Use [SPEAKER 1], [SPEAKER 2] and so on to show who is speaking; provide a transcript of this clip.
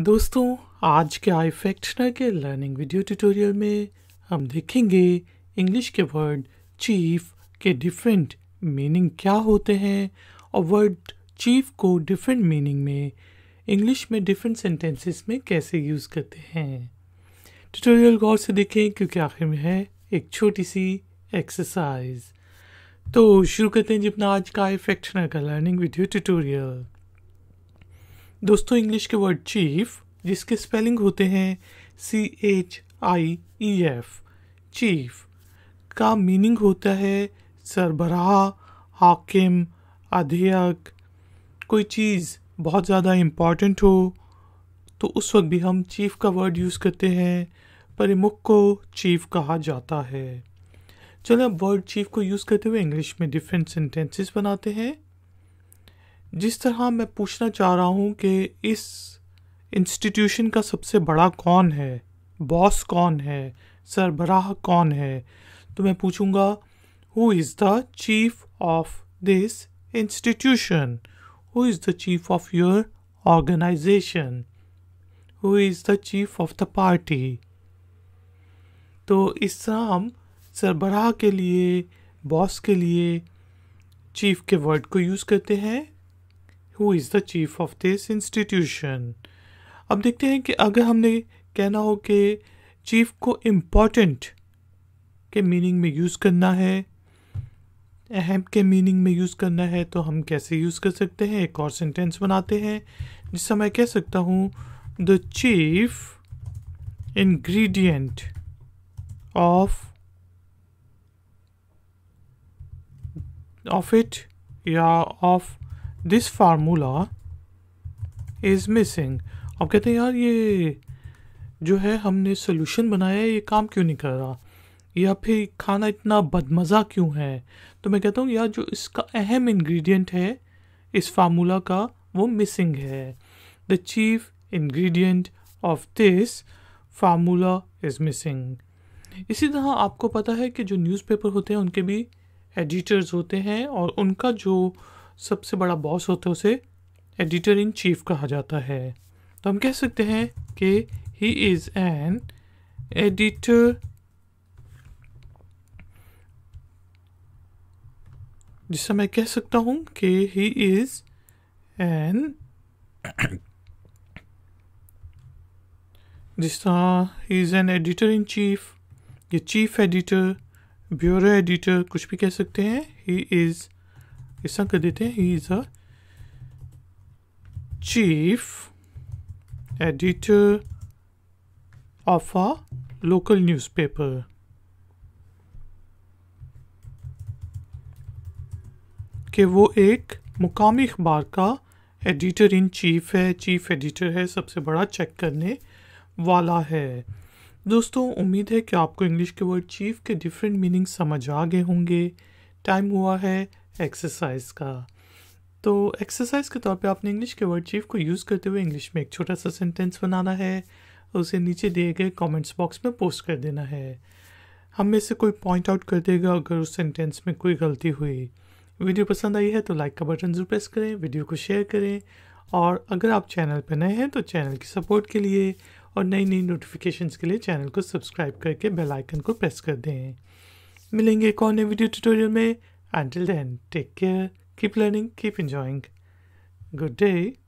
[SPEAKER 1] दोस्तों आज के आई फैक्टनर के लर्निंग वीडियो ट्यूटोरियल में हम देखेंगे इंग्लिश के वर्ड चीफ के डिफरेंट मीनिंग क्या होते हैं और वर्ड चीफ को डिफरेंट मीनिंग में इंग्लिश में डिफरेंट सेंटेंसेस में कैसे यूज़ करते हैं ट्यूटोरियल गौर से देखें क्योंकि आखिर में है एक छोटी सी एक्सरसाइज तो शुरू करते हैं जितना आज का आई फैक्टनर का लर्निंग वीडियो ट्यूटोरियल दोस्तों इंग्लिश के वर्ड चीफ जिसके स्पेलिंग होते हैं C H I E F chief का मीनिंग होता है सरबराह हाकिम अध्यक्ष कोई चीज़ बहुत ज़्यादा इम्पॉर्टेंट हो तो उस वक्त भी हम चीफ का वर्ड यूज़ करते हैं प्रमुख को चीफ कहा जाता है चलो अब वर्ड चीफ को यूज़ करते हुए इंग्लिश में डिफरेंट सेंटेंसेस बनाते हैं जिस तरह मैं पूछना चाह रहा हूँ कि इस इंस्टीट्यूशन का सबसे बड़ा कौन है बॉस कौन है सरबराह कौन है तो मैं पूछूंगा who is the chief of this institution who is the chief of your organisation who is the chief of the party तो इस तरह हम सरबराह के लिए बॉस के लिए चीफ के वर्ड को यूज़ करते हैं who is the chief of this institution अब देखते हैं कि अगर हमने कहना हो कि चीफ को इम्पॉर्टेंट के मीनिंग में यूज़ करना है अहम के मीनिंग में यूज़ करना है तो हम कैसे यूज़ कर सकते हैं एक और सेंटेंस बनाते हैं जिससे मैं कह सकता हूँ the chief ingredient of of it या of this formula is missing अब कहते हैं यार ये जो है हमने सोल्यूशन बनाया है ये काम क्यों नहीं कर रहा या फिर खाना इतना बदमज़ा क्यों है तो मैं कहता हूँ यार जो इसका अहम इंग्रेडिएंट है इस फार्मूला का वो मिसिंग है the chief ingredient of this formula is missing इसी तरह आपको पता है कि जो न्यूज़पेपर होते हैं उनके भी एडिटर्स होते हैं और उनका जो सबसे बड़ा बॉस होता है उसे एडिटर इन चीफ कहा जाता है तो हम कह सकते हैं कि ही इज़ एन एडिटर जिससे मैं कह सकता हूं कि ही इज एन जिस he is an editor in chief ये चीफ एडिटर ब्यूरो एडिटर कुछ भी कह सकते हैं ही इज़ ऐसा कर देते हैं he is a chief editor of a local newspaper कि वो एक मुकामी अखबार का एडिटर इन चीफ है चीफ एडिटर है सबसे बड़ा चेक करने वाला है दोस्तों उम्मीद है कि आपको इंग्लिश के वर्ड चीफ के डिफरेंट मीनिंग समझ आ गए होंगे टाइम हुआ है एक्सरसाइज का तो एक्सरसाइज के तौर पे आपने इंग्लिश के वर्ड चीफ को यूज़ करते हुए इंग्लिश में एक छोटा सा सेंटेंस बनाना है उसे नीचे दिए गए कमेंट्स बॉक्स में पोस्ट कर देना है हम में से कोई पॉइंट आउट कर देगा अगर उस सेंटेंस में कोई गलती हुई वीडियो पसंद आई है तो लाइक का बटन जरूर प्रेस करें वीडियो को शेयर करें और अगर आप चैनल पर नए हैं तो चैनल की सपोर्ट के लिए और नई नई नोटिफिकेशंस के लिए चैनल को सब्सक्राइब करके बेल आइकन को प्रेस कर दें मिलेंगे एक और नए वीडियो ट्यूटोरियल में Until then, take care, keep learning, keep enjoying. Good day.